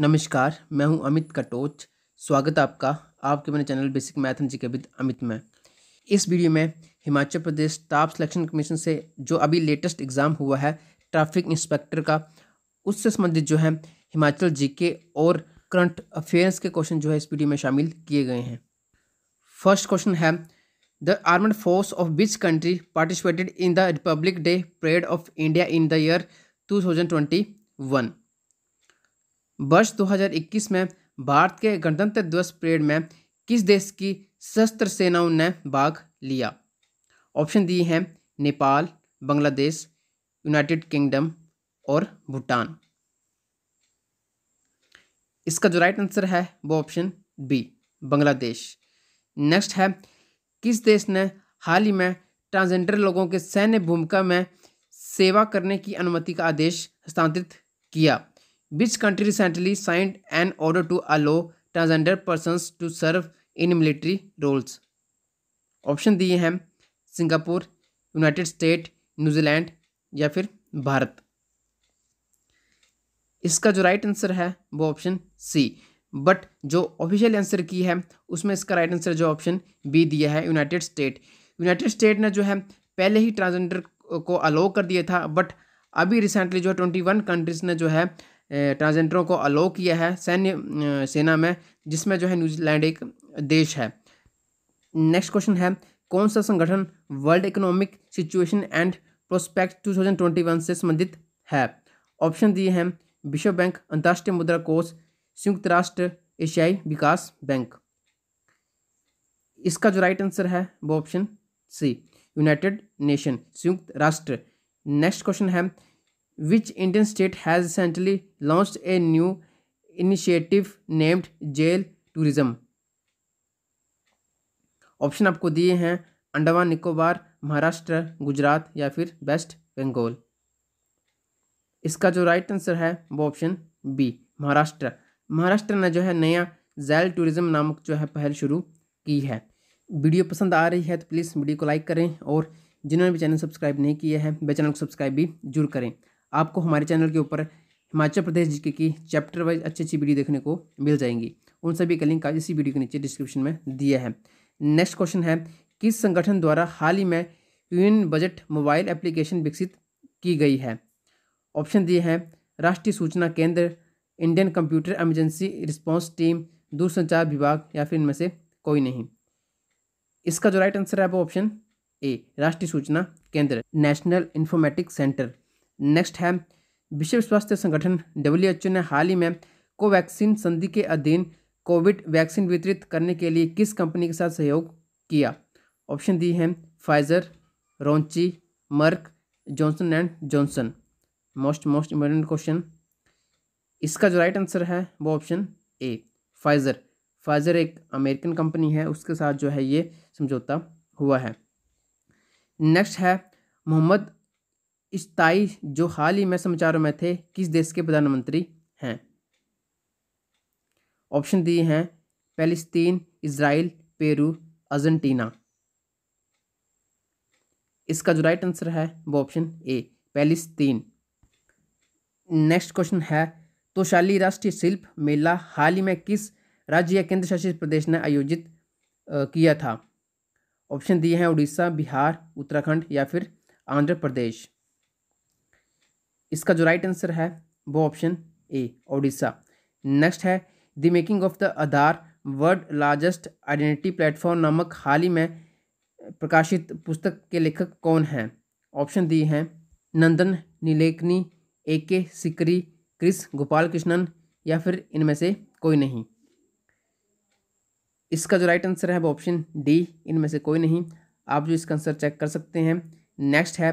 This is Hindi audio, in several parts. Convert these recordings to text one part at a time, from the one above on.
नमस्कार मैं हूं अमित कटोच स्वागत आपका आपके मेरे channel basic math and GK with Amit में इस वीडियो में Himachal Pradesh staff selection commission से जो अभी लेटेस्ट एग्ज़ाम हुआ है ट्रैफिक इंस्पेक्टर का उससे संबंधित जो है हिमाचल जीके और करंट अफेयर्स के क्वेश्चन जो है इस वीडियो में शामिल किए गए हैं फर्स्ट क्वेश्चन है the armed force of which country participated in the Republic Day parade of India in the year two thousand twenty one वर्ष 2021 में भारत के गणतंत्र दिवस परेड में किस देश की सशस्त्र सेनाओं ने भाग लिया ऑप्शन दिए हैं नेपाल बांग्लादेश यूनाइटेड किंगडम और भूटान इसका जो राइट आंसर है वो ऑप्शन बी बांग्लादेश नेक्स्ट है किस देश ने हाल ही में ट्रांसजेंडर लोगों के सैन्य भूमिका में सेवा करने की अनुमति का आदेश हस्तांतरित किया which country recently signed an order to allow transgender person to serve in military roles option दिए हैं सिंगापुर यूनाइटेड स्टेट न्यूजीलैंड या फिर भारत इसका जो राइट आंसर है वो ऑप्शन सी बट जो ऑफिशियल आंसर की है उसमें इसका राइट आंसर जो ऑप्शन बी दिया है यूनाइटेड स्टेट यूनाइटेड स्टेट ने जो है पहले ही ट्रांसजेंडर को अलाउ कर दिया था बट अभी रिसेंटली जो है ट्वेंटी वन कंट्रीज़ ने जो है ट्रांसजेंडरों को अलाउ किया है सैन्य सेना में जिसमें जो है न्यूजीलैंड एक देश है नेक्स्ट क्वेश्चन है कौन सा संगठन World Economic Situation and Prospect 2021 से संबंधित है ऑप्शन दिए हैं विश्व बैंक अंतर्राष्ट्रीय मुद्रा कोष संयुक्त राष्ट्र एशियाई विकास बैंक इसका जो राइट आंसर है वो ऑप्शन सी यूनाइटेड नेशन संयुक्त राष्ट्र नेक्स्ट क्वेश्चन है which Indian state has recently launched a new initiative named jail tourism. Option आपको दिए हैं अंडमान निकोबार महाराष्ट्र गुजरात या फिर वेस्ट बंगाल इसका जो राइट आंसर है वो ऑप्शन बी महाराष्ट्र महाराष्ट्र ने जो है नया जैल टूरिज्म नामक जो है पहल शुरू की है वीडियो पसंद आ रही है तो प्लीज़ वीडियो को लाइक करें और जिन्होंने भी चैनल सब्सक्राइब नहीं किया है वे चैनल को सब्सक्राइब भी जरूर करें आपको हमारे चैनल के ऊपर हिमाचल प्रदेश जीके की चैप्टर वाइज अच्छी अच्छी वीडियो देखने को मिल जाएंगी उन सभी का लिंक आज इसी वीडियो के नीचे डिस्क्रिप्शन में दिया है नेक्स्ट क्वेश्चन है किस संगठन द्वारा हाल ही में यूनियन बजट मोबाइल एप्लीकेशन विकसित की गई है ऑप्शन दिए हैं राष्ट्रीय सूचना केंद्र Indian computer emergency response team दूरसंचार विभाग या फिर इनमें से कोई नहीं इसका जो राइट आंसर है वो ऑप्शन ए राष्ट्रीय सूचना केंद्र नेशनल इन्फॉर्मेटिक्स सेंटर नेक्स्ट है विश्व स्वास्थ्य संगठन डब्ल्यू ने हाल ही में कोवैक्सीन संधि के अधीन कोविड वैक्सीन वितरित करने के लिए किस कंपनी के साथ सहयोग किया ऑप्शन दी है फाइजर रोंची Merck Johnson and Johnson most most important question इसका जो राइट आंसर है वो ऑप्शन ए फाइजर फाइजर एक अमेरिकन कंपनी है उसके साथ जो है ये समझौता हुआ है नेक्स्ट है मोहम्मद स्थाई जो हाल ही में समाचारों में थे किस देश के प्रधानमंत्री हैं ऑप्शन दिए हैं पैलेस्तीन इसराइल पेरू अर्जेंटीना इसका जो राइट आंसर है वो option A Palestine next question है तोशाली राष्ट्रीय शिल्प मेला हाल ही में किस राज्य या केंद्र शासित प्रदेश ने आयोजित किया था ऑप्शन दिए हैं उड़ीसा बिहार उत्तराखंड या फिर आंध्र प्रदेश इसका जो राइट आंसर है वो ऑप्शन ए ओडिशा नेक्स्ट है the making of the Aadhaar world largest identity platform नामक हाल ही में प्रकाशित पुस्तक के लेखक कौन हैं ऑप्शन दिए हैं नंदन नीलेखनी ए के सिकरी क्रिस गोपाल कृष्णन या फिर इनमें से कोई नहीं इसका जो राइट आंसर है वो ऑप्शन डी इनमें से कोई नहीं आप जो इसका आंसर चेक कर सकते हैं नेक्स्ट है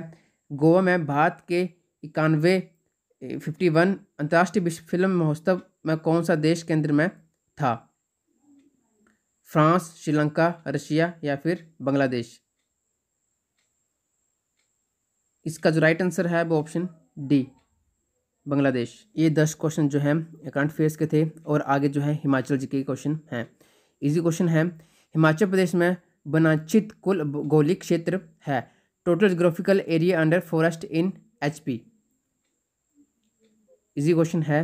गोवा में भारत के इक्यानवे फिफ्टी वन अंतर्राष्ट्रीय विश्व फिल्म महोत्सव में कौन सा देश केंद्र में था फ्रांस श्रीलंका रशिया या फिर बांग्लादेश इसका जो राइट आंसर है वो ऑप्शन डी बांग्लादेश ये दस क्वेश्चन जो है करंट अफेयर्स के थे और आगे जो है हिमाचल जी के क्वेश्चन हैं इजी क्वेश्चन है हिमाचल प्रदेश में वनांचित कुल भौगोलिक क्षेत्र है total geographical area under forest in HP easy question है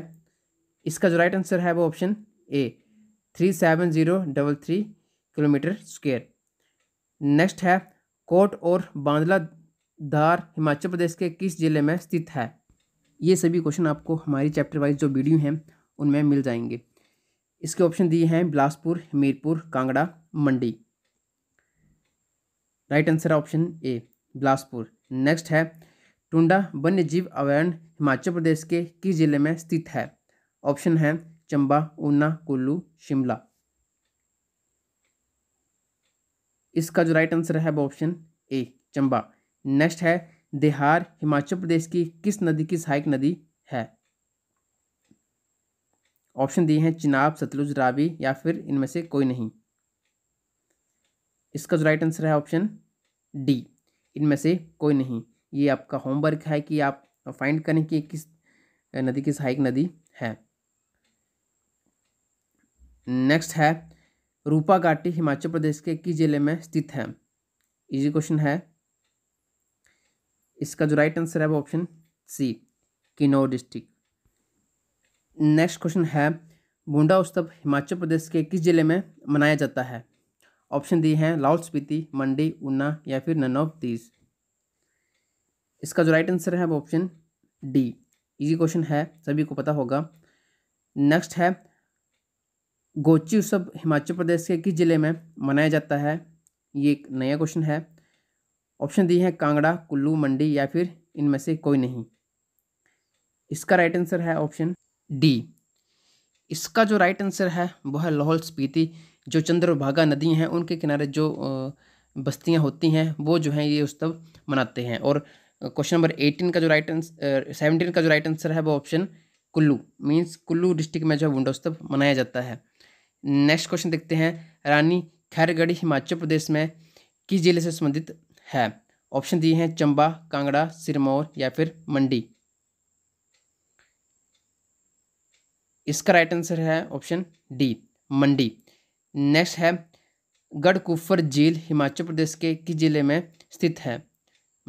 इसका जो राइट आंसर है वो option A three seven zero double three kilometre square next है कोट और बांदला धार हिमाचल प्रदेश के किस ज़िले में स्थित है ये सभी क्वेश्चन आपको हमारी चैप्टर वाइज जो वीडियो हैं उनमें मिल जाएंगे इसके ऑप्शन दिए हैं Bilaspur Hamirpur Kangra Mandi right answer option A Bilaspur next है टुंडा वन्य जीव अभ्यारण्य हिमाचल प्रदेश के किस जिले में स्थित है ऑप्शन है चंबा ऊना कुल्लू शिमला इसका जो राइट आंसर है वो ऑप्शन ए चंबा नेक्स्ट है देहार हिमाचल प्रदेश की किस नदी की सहायक नदी है ऑप्शन दिए हैं चिनाब सतलुज रावी या फिर इनमें से कोई नहीं इसका जो राइट आंसर है ऑप्शन डी इनमें से कोई नहीं ये आपका होमवर्क है कि आप फाइंड करें कि किस नदी की सहायक नदी है नेक्स्ट है रूपा घाटी हिमाचल प्रदेश के किस जिले में स्थित है इजी क्वेश्चन है इसका जो राइट आंसर है वो option C Kinnaur district next question है बूंदा उत्सव हिमाचल प्रदेश के किस जिले में मनाया जाता है ऑप्शन दिए हैं लाहौल स्पीति मंडी ऊना या फिर नन ऑफ दीज इसका जो राइट आंसर है वो ऑप्शन डी इजी क्वेश्चन है सभी को पता होगा नेक्स्ट है गोची उत्सव हिमाचल प्रदेश के किस ज़िले में मनाया जाता है ये एक नया क्वेश्चन है ऑप्शन दी है कांगड़ा कुल्लू मंडी या फिर इनमें से कोई नहीं इसका राइट आंसर है ऑप्शन डी इसका जो राइट आंसर है वह है लाहौल स्पीति जो चंद्रभागा नदी हैं उनके किनारे जो बस्तियां होती हैं वो जो हैं ये उत्सव मनाते हैं और क्वेश्चन नंबर एटीन का जो राइट आंसर सेवनटीन का जो राइट आंसर है वो option Kullu means Kullu district में जो है वुंडोत्सव मनाया जाता है नेक्स्ट क्वेश्चन देखते हैं रानी खैरगढ़ हिमाचल प्रदेश में किस जिले से संबंधित है ऑप्शन दिए हैं चंबा कांगड़ा सिरमौर या फिर मंडी इसका राइट आंसर है ऑप्शन डी मंडी नेक्स्ट है गढ़कुफर झील हिमाचल प्रदेश के किस जिले में स्थित है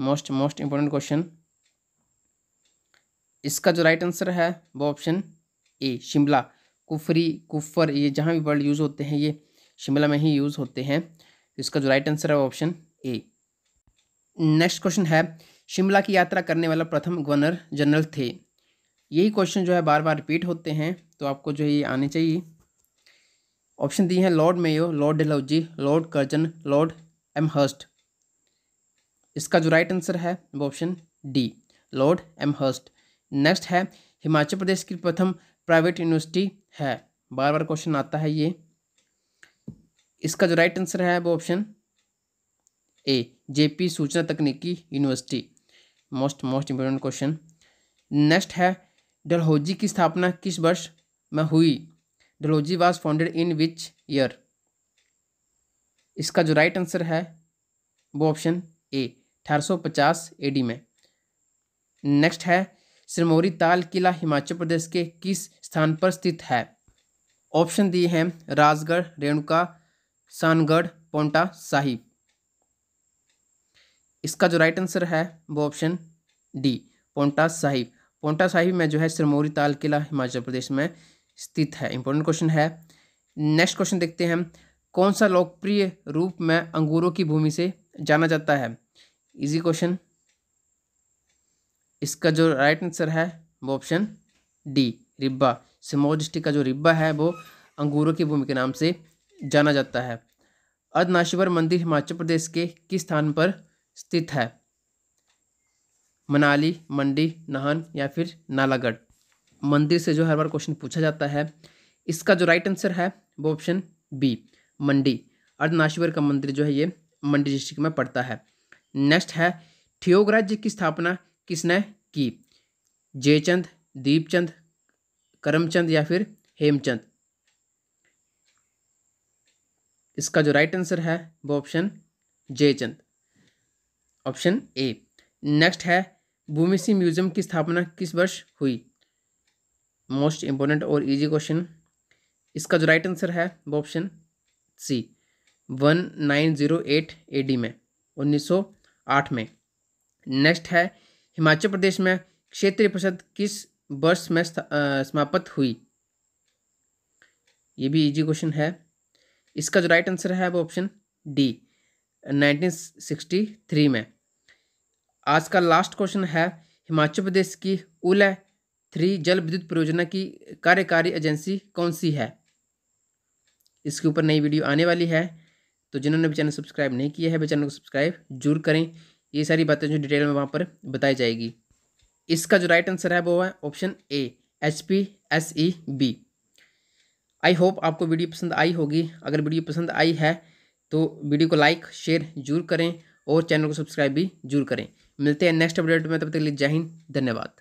मोस्ट मोस्ट इम्पोर्टेंट क्वेश्चन इसका जो राइट आंसर है वो ऑप्शन ए शिमला कुफरी कुफर ये जहाँ भी वर्ड यूज़ होते हैं ये शिमला में ही यूज़ होते हैं इसका जो राइट आंसर है वो ऑप्शन ए नेक्स्ट क्वेश्चन है शिमला की यात्रा करने वाला प्रथम गवर्नर जनरल थे यही क्वेश्चन जो है बार बार रिपीट होते हैं तो आपको जो है ये आने चाहिए ऑप्शन दिए हैं Lord Mayo Lord Dalhousie Lord Curzon Lord Amherst इसका जो राइट आंसर है वो option D Lord Amherst next है हिमाचल प्रदेश की प्रथम प्राइवेट यूनिवर्सिटी है बार बार क्वेश्चन आता है ये इसका जो राइट आंसर है वो ऑप्शन ए जेपी सूचना तकनीकी university most most important question next है डलहौजी की स्थापना किस वर्ष में हुई Dalhousie was founded in which year इसका जो राइट आंसर है वो ऑप्शन ए 1850 एडी में नेक्स्ट है सिरमौरी ताल किला हिमाचल प्रदेश के किस स्थान पर स्थित है ऑप्शन दिए हैं राजगढ़ रेणुका सानगढ़ पोंटा साहिब इसका जो राइट आंसर है वो ऑप्शन डी पोंटा साहिब पोंटा साहिब में जो है सिरमौरी ताल किला हिमाचल प्रदेश में स्थित है इंपॉर्टेंट क्वेश्चन है नेक्स्ट क्वेश्चन देखते हैं कौन सा लोकप्रिय रूप में अंगूरों की भूमि से जाना जाता है इजी क्वेश्चन इसका जो राइट आंसर है वो ऑप्शन डी रिब्बा सिमोर डिस्ट्रिक्ट का जो रिब्बा है वो अंगूरों की भूमि के नाम से जाना जाता है अर्धनाशीवर मंदिर हिमाचल प्रदेश के किस स्थान पर स्थित है मनाली मंडी नाहन या फिर नालागढ़ मंदिर से जो हर बार क्वेश्चन पूछा जाता है इसका जो राइट आंसर है वो ऑप्शन बी मंडी अर्धनाशीवर का मंदिर जो है ये मंडी डिस्ट्रिक्ट में पड़ता है नेक्स्ट है ठियोग राज्य की स्थापना किसने की जयचंद दीपचंद करमचंद या फिर हेमचंद इसका जो राइट आंसर है वो option Jaichand option A next है भूमिसी म्यूजियम की स्थापना किस वर्ष हुई मोस्ट इंपोर्टेंट और इजी क्वेश्चन इसका जो राइट आंसर है वो option C one nine zero eight A D में उन्नीस सौ आठ में नेक्स्ट है हिमाचल प्रदेश में क्षेत्रीय परिषद किस वर्ष में समाप्त हुई ये भी इजी क्वेश्चन है इसका जो राइट आंसर है वो ऑप्शन डी 1963 में आज का लास्ट क्वेश्चन है हिमाचल प्रदेश की उल थ्री जल विद्युत परियोजना की कार्यकारी एजेंसी कौन सी है इसके ऊपर नई वीडियो आने वाली है तो जिन्होंने भी चैनल सब्सक्राइब नहीं किया है वे चैनल को सब्सक्राइब जरूर करें ये सारी बातें जो डिटेल में वहाँ पर बताई जाएगी इसका जो राइट आंसर है वो है option A H P S E B I hope आपको वीडियो पसंद आई होगी अगर वीडियो पसंद आई है तो वीडियो को लाइक शेयर जरूर करें और चैनल को सब्सक्राइब भी जरूर करें मिलते हैं नेक्स्ट अपडेट में तब तक के लिए जय हिंद धन्यवाद